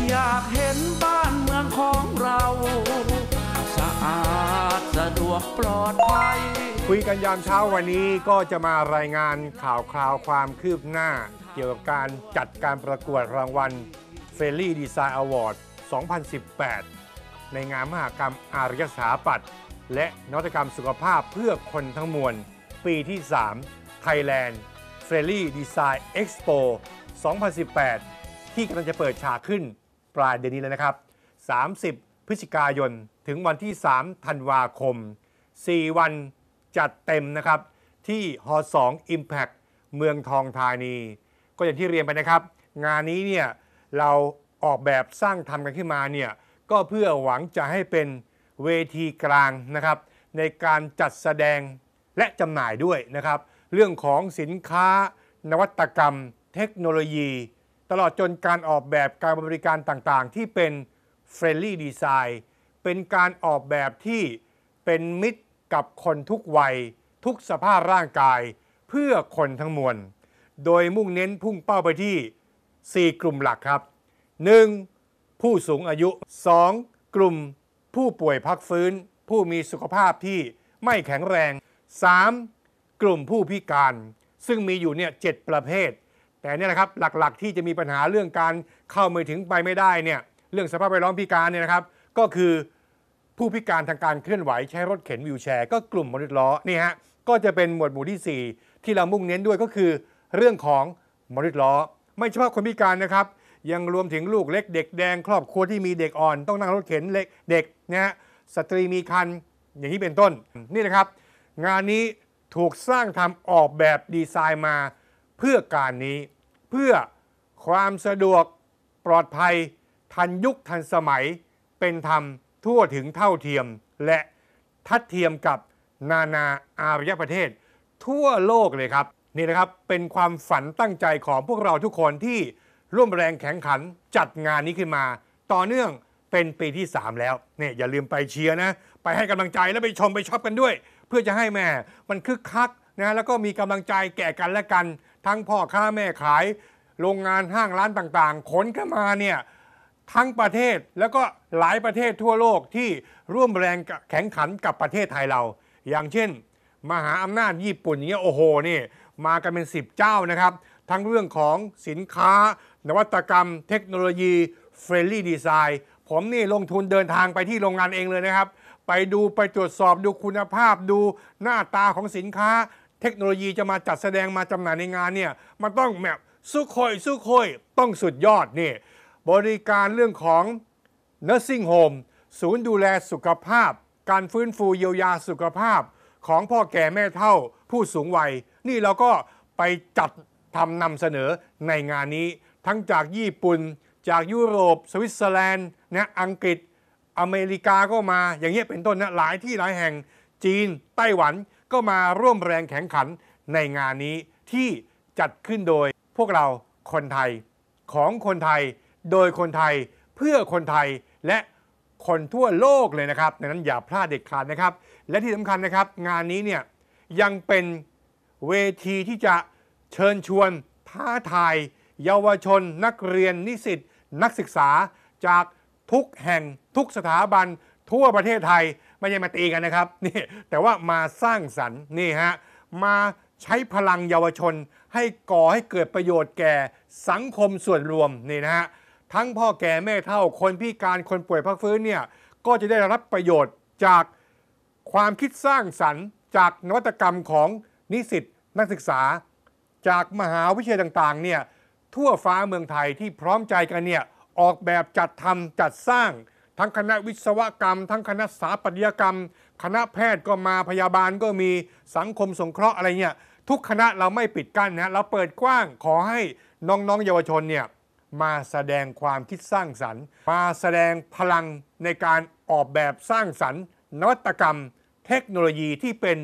อยากเห็นบ้านเมืองของเรา สะอาดสะดวกปลอดภัยคุยกันยามเช้าวันนี้ก็จะมารายงานข่าวคราวความคืบหน้า เกี่ยวกับการจัดการประกวดรางวัลเฟรลี่ดีไซน์อเวอร์ด2018 ในงานมหกรรมอารยสถาปัตย์และนวัตกรรมสุขภาพเพื่อคนทั้งมวล ปีที่ 3 Thailand f r e l y Design Expo 2018 ที่กำลังจะเปิดฉากขึ้นปลายเดือนนี้แล้วนะครับ 30 พฤศจิกายน ถึงวันที่ 3 ธันวาคม 4 วันจัดเต็มนะครับที่ฮอ2 Impact เมืองทองธานี ก็อย่างที่เรียนไปนะครับ งานนี้เนี่ย เราออกแบบสร้างทำกันขึ้นมาเนี่ยก็เพื่อหวังจะให้เป็นเวทีกลางนะครับ ในการจัดแสดงและจำหน่ายด้วยนะครับ เรื่องของสินค้านวัตกรรมเทคโนโลยีตลอดจนการออกแบบการบริการต่างๆ ที่เป็นเฟรนลี่ดีไซน์เป็นการออกแบบที่เป็นมิตรกับคนทุกวัย ทุกสภาพร่างกายเพื่อคนทั้งมวล โดยมุ่งเน้นพุ่งเป้าไปที่ 4 กลุ่มหลักครับ 1. ผู้สูงอายุ 2. กลุ่มผู้ป่วยพักฟื้น ผู้มีสุขภาพที่ไม่แข็งแรง 3. กลุ่มผู้พิการ ซึ่งมีอยู่เนี่ยเประเภทแต่เนี่ยละครับ หลักๆที่จะมีปัญหาเรื่องการเข้ามือถึงไปไม่ได้เนี่ยเรื่องสภาพแวดล้อมพิการเนี่ยนะครับ ก็คือผู้พิการทางการเคลื่อนไหว ใช้รถเข็นวิวแชร์ก็กลุ่มมอเตอร์ล้อนี่ฮะก็จะเป็นหมวดหมู่ที่ 4 ที่เรามุ่งเน้นด้วยก็คือเรื่องของมอเตอร์ล้อไม่เฉพาะคนพิการนะครับยังรวมถึงลูกเล็กเด็กแดง ครอบครัวที่มีเด็กอ่อนต้องนั่งรถเข็นเล็กเด็กนะฮะสตรีมีคันอย่างนี้เป็นต้นนี่นะครับงานนี้ถูกสร้างทำออกแบบดีไซน์มาเพื่อการนี้เพื่อความสะดวกปลอดภัย ทันยุค ทันสมัย เป็นธรรมทั่วถึงเท่าเทียมและทัดเทียมกับนานาอารยประเทศ ทั่วโลกเลยครับนี่นะครับเป็นความฝันตั้งใจของพวกเราทุกคนที่ร่วมแรงแข่งขันจัดงานนี้ขึ้นมา ต่อเนื่องเป็นปีที่ 3 แล้วเนี่ยอย่าลืมไปเชียร์นะ ไปให้กำลังใจแล้วไปชมไปชอบกันด้วย เพื่อจะให้แม่มันคึกคักนะแล้วก็มีกำลังใจแก่กันและกันทั้งพ่อค้าแม่ขายโรงงานห้างร้านต่างๆ ขนกันมาเนี่ยทั้งประเทศแล้วก็หลายประเทศทั่วโลกที่ร่วมแรงแข่งขันกับประเทศไทยเรา อย่างเช่นมหาอำนาจญี่ปุ่นเนี้ยโอ้โหนี่มากันเป็น 10 เจ้านะครับ ทั้งเรื่องของสินค้า นวัตกรรมเทคโนโลยีเฟรนลี่ดีไซน์ผมนี่ลงทุนเดินทางไปที่โรงงานเองเลยนะครับ ไปดูไปตรวจสอบดูคุณภาพดูหน้าตาของสินค้าเทคโนโลยีจะมาจัดแสดงมาจำหน่ายในงานเนี่ยมันต้องแบบสู้คอยสู้คอย ต้องสุดยอดนี่บริการเรื่องของ nursing home ศูนย์ดูแลสุขภาพ การฟื้นฟูเยียวยาสุขภาพ ของพ่อแก่แม่เฒ่าผู้สูงวัย นี่เราก็ไปจัดทำนำเสนอในงานนี้ ทั้งจากญี่ปุ่นจากยุโรป สวิตเซอร์แลนด์นะอังกฤษอเมริกาก็มาอย่างเงี้ยเป็นต้นนะหลายที่หลายแห่งจีนไต้หวันก็มาร่วมแรงแข่งขันในงานนี้ที่จัดขึ้นโดยพวกเราคนไทยของคนไทยโดยคนไทยเพื่อคนไทยและคนทั่วโลกเลยนะครับดังนั้นอย่าพลาดเด็ดขาดนะครับ และที่สำคัญนะครับ งานนี้เนี่ยยังเป็นเวทีที่จะเชิญชวนท้าทายเยาวชน นักเรียนนิสิตนักศึกษาจากทุกแห่งทุกสถาบันทั่วประเทศไทยไม่ใช่มาตีกันนะครับ นี่ แต่ว่ามาสร้างสรรค์นี่ฮะ มาใช้พลังเยาวชน ให้ก่อให้เกิดประโยชน์แก่สังคมส่วนรวมนี่นะฮะ ทั้งพ่อแก่แม่เท่า คนพิการ คนป่วยพักฟื้นเนี่ย ก็จะได้รับประโยชน์จากความคิดสร้างสรรค์ จากนวัตกรรมของนิสิตนักศึกษา จากมหาวิทยาลัยต่างๆเนี่ยทั่วฟ้าเมืองไทยที่พร้อมใจกันเนี่ยออกแบบจัดทำจัดสร้างทั้งคณะวิศวกรรมทั้งคณะสถาปัตยกรรม คณะแพทย์ก็มาพยาบาลก็มีสังคมสงเคราะห์อะไรเนี่ยทุกคณะเราไม่ปิดกั้นนะเราเปิดกว้างขอให้น้องๆเยาวชนเนี่ยมาแสดงความคิดสร้างสรรค์ มาแสดงพลังในการออกแบบสร้างสรรค์ นวัตกรรมเทคโนโลยีที่เป็น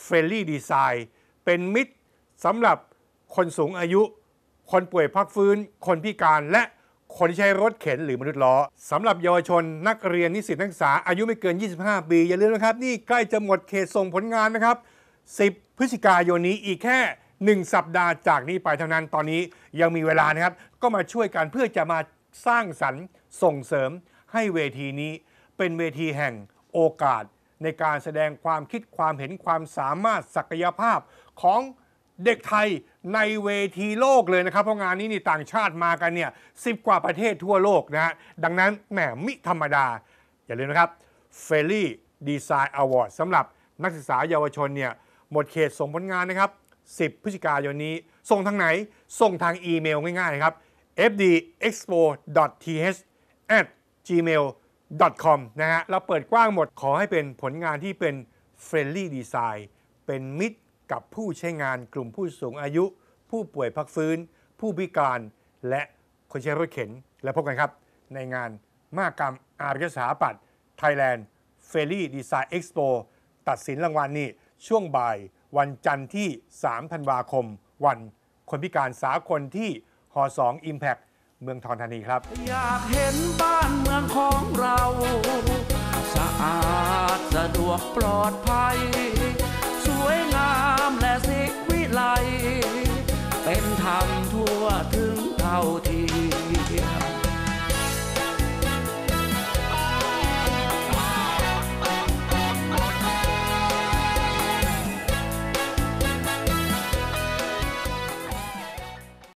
เฟรนลี่ดีไซน์เป็นมิตรสำหรับคนสูงอายุ คนป่วยพักฟื้นคนพิการและคนที่ใช้รถเข็นหรือมนุษย์ล้อสำหรับเยาวชนนักเรียน นิสิตนักศึกษาอายุไม่เกิน 25 ปี อย่าลืมนะครับ นี่ใกล้จะหมดเขตส่งผลงานนะครับ 10 พฤศจิกายนนี้อีกแค่ 1 สัปดาห์จากนี้ไปเท่านั้น ตอนนี้ยังมีเวลานะครับ ก็มาช่วยกันเพื่อจะมาสร้างสรรค์ส่งเสริมให้เวทีนี้ เป็นเวทีแห่งโอกาสในการแสดงความคิดความเห็นความสามารถศักยภาพของเด็กไทยในเวทีโลกเลยนะครับ เพราะงานนี้นี่ต่างชาติมากันเนี่ยสิบกว่าประเทศทั่วโลกนะฮะดังนั้นแหมมิธรรมดา อย่าลืมนะครับเฟลลี่ดีไซน์อวอร์ดสำหรับนักศึกษาเยาวชนเนี่ยหมดเขตส่งผลงานนะครับ 10พฤศจิกายนนี้ส่งทางไหนส่งทางอีเมลง่ายๆนะครับ fdexpo.th at gmail.com นะฮะเราเปิดกว้างหมดขอให้เป็นผลงานที่เป็นเฟรนลี่ดีไซน์เป็นมิตรกับผู้ใช้งานกลุ่มผู้สูงอายุ ผู้ป่วยพักฟื้น ผู้พิการและคนใช้รถเข็น และพบกันครับ ในงานมากรรมอารยสถาปัตย์ไทยแลนด์เฟรี่ดีไซน์เอ็กซ์โปตัดสินรางวัลนี่ช่วงบ่ายวันจันทร์ที่3ธันวาคม วันคนพิการสาคนที่หอ2 Impact เมืองทองธานีครับ อยากเห็นบ้านเมืองของเรา สะอาดสะดวกปลอดภัยเป็นธรรมทั่วถึงเท่า